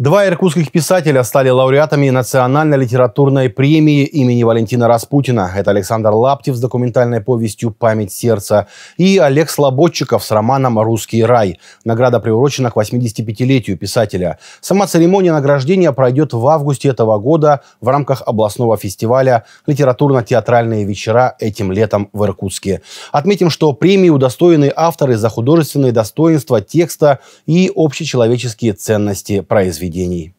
Два иркутских писателя стали лауреатами национальной литературной премии имени Валентина Распутина. Это Александр Лаптев с документальной повестью «Память сердца» и Олег Слободчиков с романом «Русский рай». Награда приурочена к 85-летию писателя. Сама церемония награждения пройдет в августе этого года в рамках областного фестиваля «Литературно-театральные вечера» этим летом в Иркутске. Отметим, что премии удостоены авторы за художественные достоинства текста и общечеловеческие ценности произведения произведений.